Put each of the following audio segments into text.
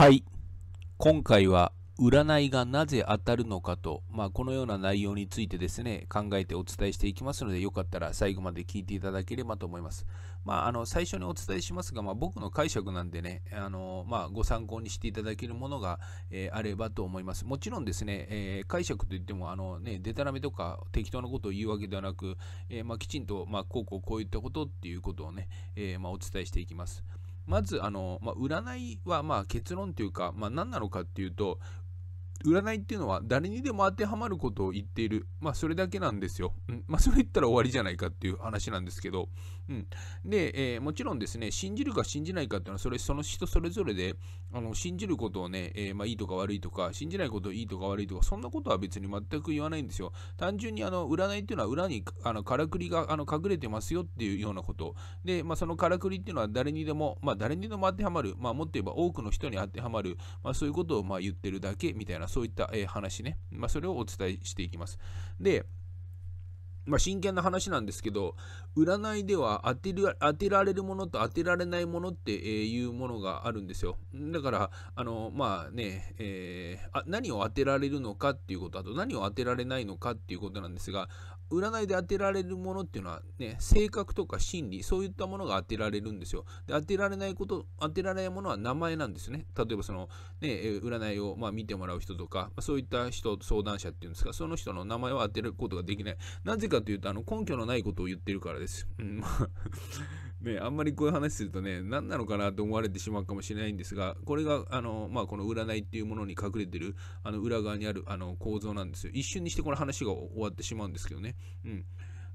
はい。今回は占いがなぜ当たるのかと、まあ、このような内容についてですね、考えてお伝えしていきますので、よかったら最後まで聞いていただければと思います。まあ、あの、最初にお伝えしますが、まあ、僕の解釈なんでね、あの、まあ、ご参考にしていただけるものが、えー、あればと思います。もちろんですね、えー、解釈といっても、あのね、でたらめとか適当なことを言うわけではなく、えー、まあ、きちんと、まあ、こうこうこういったことっていうことをね、えー、まあ、お伝えしていきます。まずあの、まあ、占いはまあ結論というか、まあ、何なのかっていうと占いっていうのは誰にでも当てはまることを言っている。まあ、それだけなんですよ。うん、まあ、それ言ったら終わりじゃないかっていう話なんですけど。うん。で、えー、もちろんですね、信じるか信じないかっていうのは、それ、その人それぞれで、あの、信じることをね、えー、まあ、いいとか悪いとか、信じないことをいいとか悪いとか、そんなことは別に全く言わないんですよ。単純に、あの、占いっていうのは、裏に、あの、からくりが、あの、隠れてますよっていうようなこと。で、まあ、そのからくりっていうのは、誰にでも、まあ、誰にでも当てはまる。まあ、もっと言えば多くの人に当てはまる。まあ、そういうことを、まあ、言ってるだけみたいな、そういった、え話ね、まあ、それをお伝えしていきます。で、まあ、真剣な話なんですけど占いでは当てる当てられるものと当てられないものっていうものがあるんですよだからあのまあね、えー、あ何を当てられるのかっていうことあと何を当てられないのかっていうことなんですが占いで当てられるものっていうのはね性格とか心理そういったものが当てられるんですよで当てられないこと当てられないものは名前なんですね例えばそのね占いをまあ見てもらう人とかそういった人相談者っていうんですかその人の名前を当てることができないなぜかかというと、あの、根拠のないことを言ってるからです。うん、ね、あんまりこういう話するとね、何なのかなと思われてしまうかもしれないんですが、これが、あの、まあ、この占いっていうものに隠れてる、あの、裏側にある、あの、構造なんですよ。一瞬にしてこの話が終わってしまうんですけどね。うん。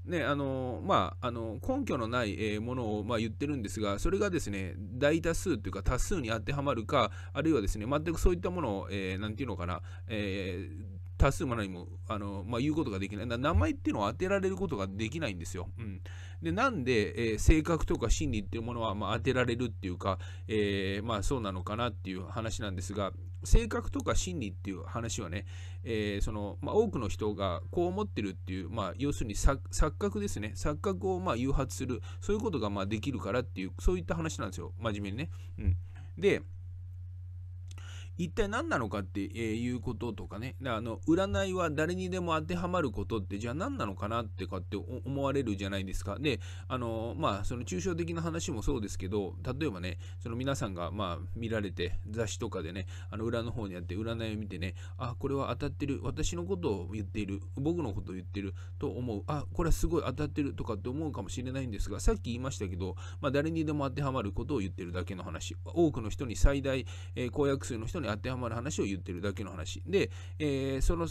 ね、あの、まあ、あの、根拠のない、えものを、まあ、言ってるんですが、それがですね、大多数っていうか多数に当てはまるか、あるいはですね、全くそういったものを、えー、なんていうのかな、えー多数も何もあの、まあ、言うことができない名前っていうのを当てられることができないんですよ。うん、でなんで、えー、性格とか心理っていうものは、まあ、当てられるっていうか、えー、まあ、そうなのかなっていう話なんですが性格とか心理っていう話はね、えー、そのまあ、多くの人がこう思ってるっていう、まあ、要するに錯覚ですね錯覚をま誘発するそういうことがまできるからっていうそういった話なんですよ真面目にね。うん、で一体何なのかっていうこととかね、あの占いは誰にでも当てはまることってじゃあ何なのかなってかって思われるじゃないですか。で、あのまあその抽象的な話もそうですけど、例えばね、その皆さんがまあ見られて雑誌とかでね、あの裏の方にあって占いを見てね、あ、これは当たってる、私のことを言っている、僕のことを言ってると思う、あ、これはすごい当たってるとかって思うかもしれないんですが、さっき言いましたけど、まあ誰にでも当てはまることを言ってるだけの話、多くの人に最大、えー、公約数の人にに当てはまる話を言ってるだけの話で、えー、その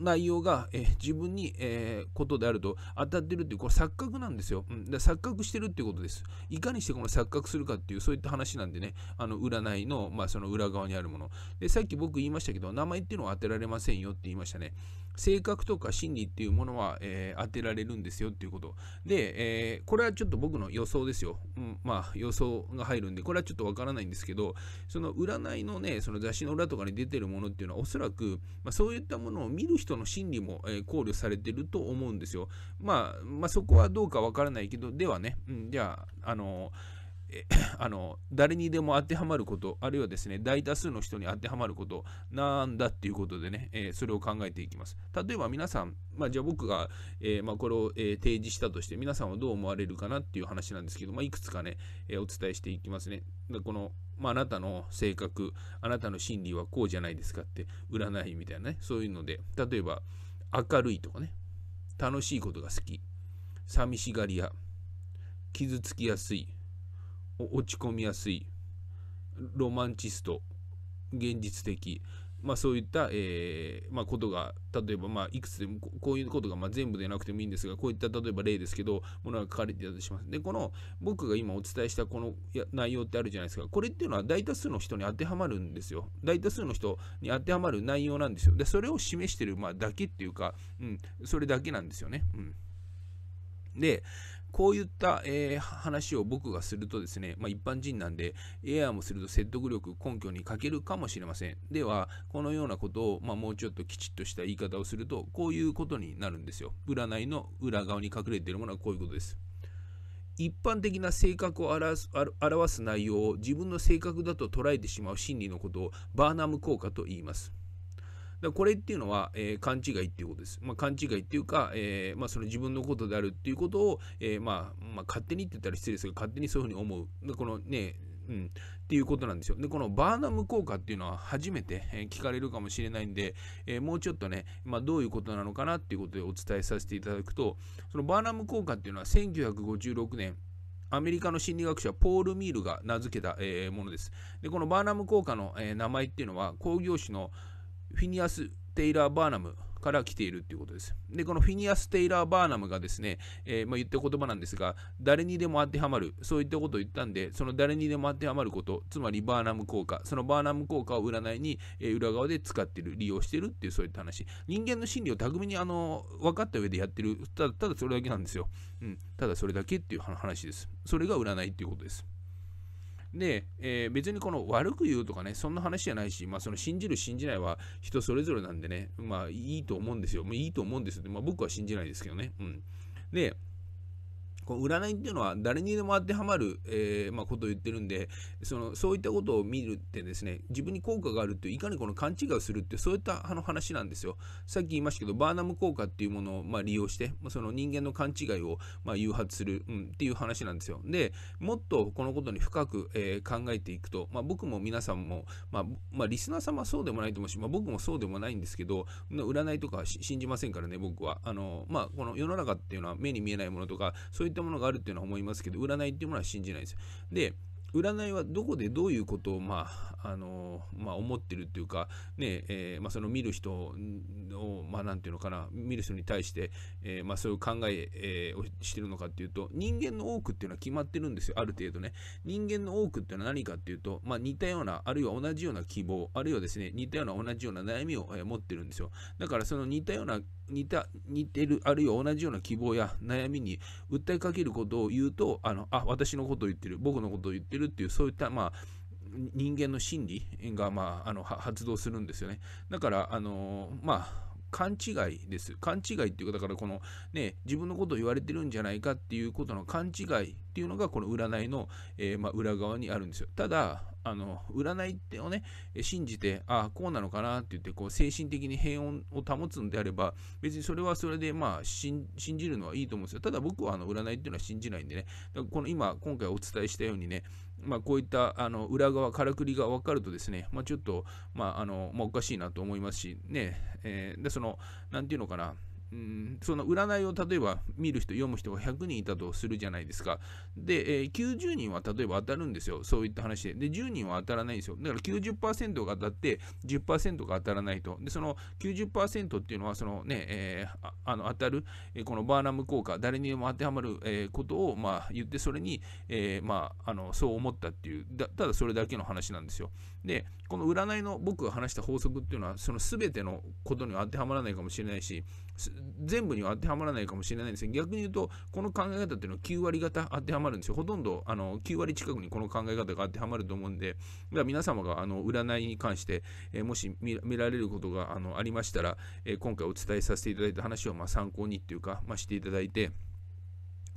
内容が、え自分に、えー、ことであると当たってるっていうこれ錯覚なんですよ、うん、だ錯覚してるっていうことですいかにしてこの錯覚するかっていうそういった話なんでねあの占いの,、まあその裏側にあるものでさっき僕言いましたけど名前っていうのは当てられませんよって言いましたね性格とか心理っていうものは、えー、当てられるんですよっていうこと。で、えー、これはちょっと僕の予想ですよ。うん、まあ予想が入るんで、これはちょっとわからないんですけど、その占いのね、その雑誌の裏とかに出てるものっていうのはおそらく、まあ、そういったものを見る人の心理も、えー、考慮されてると思うんですよ。まあ、まあ、そこはどうかわからないけど、ではね、うん、じゃあ、あのー あの誰にでも当てはまることあるいはですね大多数の人に当てはまることなんだっていうことでね、えー、それを考えていきます例えば皆さん、まあ、じゃあ僕が、えー、まあ、これを、えー、提示したとして皆さんはどう思われるかなっていう話なんですけど、まあ、いくつかね、えお伝えしていきますねこの、まあなたの性格あなたの心理はこうじゃないですかって占いみたいなねそういうので例えば明るいとかね楽しいことが好き寂しがり屋傷つきやすい落ち込みやすいロマンチスト現実的まあ、そういった、えーまあ、ことが例えば、まあ、いくつでもこういうことが、まあ、全部でなくてもいいんですがこういった例えば例ですけどものが書かれてたとしますでこの僕が今お伝えしたこの内容ってあるじゃないですかこれっていうのは大多数の人に当てはまるんですよ大多数の人に当てはまる内容なんですよでそれを示してる、まあ、だけっていうか、うん、それだけなんですよね、うん、でこういった、えー、話を僕がするとですね、まあ、一般人なんで、エアーもすると説得力、根拠に欠けるかもしれません。では、このようなことを、まあ、もうちょっときちっとした言い方をすると、こういうことになるんですよ。占いの裏側に隠れているものはこういうことです。一般的な性格を表す表す内容を自分の性格だと捉えてしまう心理のことをバーナム効果と言います。だこれっていうのは、えー、勘違いっていうことです。まあ、勘違いっていうか、えー、まあ、そ自分のことであるっていうことを、えー、まあ、まあ、勝手にって言ったら失礼ですが、勝手にそういうふうに思う。でこのね、うん、っていうことなんですよ。で、このバーナム効果っていうのは初めて聞かれるかもしれないんで、えー、もうちょっとね、まあ、どういうことなのかなっていうことでお伝えさせていただくと、そのバーナム効果っていうのは1956年、アメリカの心理学者ポール・ミールが名付けた、えー、ものです。で、このバーナム効果の、えー、名前っていうのは工業誌のフィニアス・テイラー・バーナムから来ているっていうことです。で、このフィニアス・テイラー・バーナムがですね、えー、まあ、言った言葉なんですが、誰にでも当てはまる、そういったことを言ったんで、その誰にでも当てはまること、つまりバーナム効果、そのバーナム効果を占いに、えー、裏側で使ってる、利用してるっていうそういった話。人間の心理を巧みにあの分かった上でやってる、ただただそれだけなんですよ。うん、ただそれだけっていう話です。それが占いっていうことです。で、えー、別にこの悪く言うとかね、そんな話じゃないし、まあ、その信じる、信じないは人それぞれなんでね、まあ、いいと思うんですよ。もういいと思うんですよ。まあ、僕は信じないですけどね。うん。で、この占いっていうのは誰にでも当てはまる、えー、まあ、ことを言ってるんでそのそういったことを見るってですね自分に効果があるっていういかにこの勘違いをするってそういったあの話なんですよさっき言いましたけどバーナム効果っていうものを、まあ、利用して、まあ、その人間の勘違いを、ま誘発する、うん、っていう話なんですよでもっとこのことに深く、えー、考えていくと、ま僕も皆さんも、ままリスナー様はそうでもないと思うし、ま僕もそうでもないんですけど占いとか信じませんからね僕はあの、まこの世の中っていうのは目に見えないものとかそういったったものがあるっていうのは思いますけど、占いっていうものは信じないです。で、占いはどこでどういうことを、まあ、あのまあ、思ってるっていうか、ねえー、まあ、その見る人を、まあ、なんていうのかな見る人に対して、えー、まあ、そういう考ええー、をしてるのかっていうと人間の多くっていうのは決まってるんですよある程度ね人間の多くっていうのは何かっていうと、まあ、似たようなあるいは同じような希望あるいはですね似たような同じような悩みを、え持ってるんですよだからその似たような似た似てるあるいは同じような希望や悩みに訴えかけることを言うとあのあ私のことを言ってる僕のことを言ってるっていうそういったまあ人間の心理が、まあ、あの発動するんですよね。だから、あのまあ、勘違いです。勘違いっていうか、だからこのね、自分のことを言われてるんじゃないかっていうことの勘違いっていうのが、この占いの、えー、まあ、裏側にあるんですよ。ただ、あの、占いってをね、信じて、ああ、こうなのかなって言って、こう、精神的に平穏を保つんであれば、別にそれはそれで、まあ、信じるのはいいと思うんですよ。ただ僕は、あの、占いっていうのは信じないんでね、だからこの今、今回お伝えしたようにね、まあ、こういったあの裏側、からくりが分かるとですね、まあ、ちょっと、まああのまあ、おかしいなと思いますし、ねえー、でその、なんていうのかな、うん、その占いを例えば見る人、読む人が100人いたとするじゃないですか。で、えー、90人は例えば当たるんですよ。そういった話で。で、10人は当たらないんですよ。だから90%が当たって、10%が当たらないと。で、その90%っていうのは、そのね、えー、あの当たる、えこのバーナム効果、誰にでも当てはまる、えことを、まあ、言って、それに、えー、まあ、あの、そう思ったっていう、だただそれだけの話なんですよ。で、この占いの僕が話した法則っていうのは、そのべてのことには当てはまらないかもしれないし、全部には当てはまらないかもしれないんですが逆に言うとこの考え方っていうのは9割方当てはまるんですよほとんどあの9割近くにこの考え方が当てはまると思うんで皆様があの占いに関して、えー、もし見られることがあのありましたら、えー、今回お伝えさせていただいた話をま参考にっていうか、まあ、していただいて。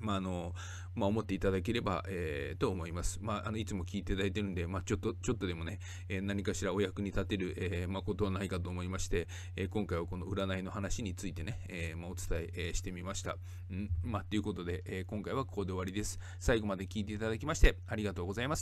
まああのまあ、思っていただければ、えー、と思います。まあ、あのいつも聞いていただいてるんで、まあ、ちょっとちょっとでもね、えー、何かしらお役に立てる、えーまあ、ことはないかと思いまして、えー、今回はこの占いの話についてね、えーまあ、お伝えしてみました。うんまあ、ということで、えー、今回はここで終わりです。最後まで聞いていただきましてありがとうございます。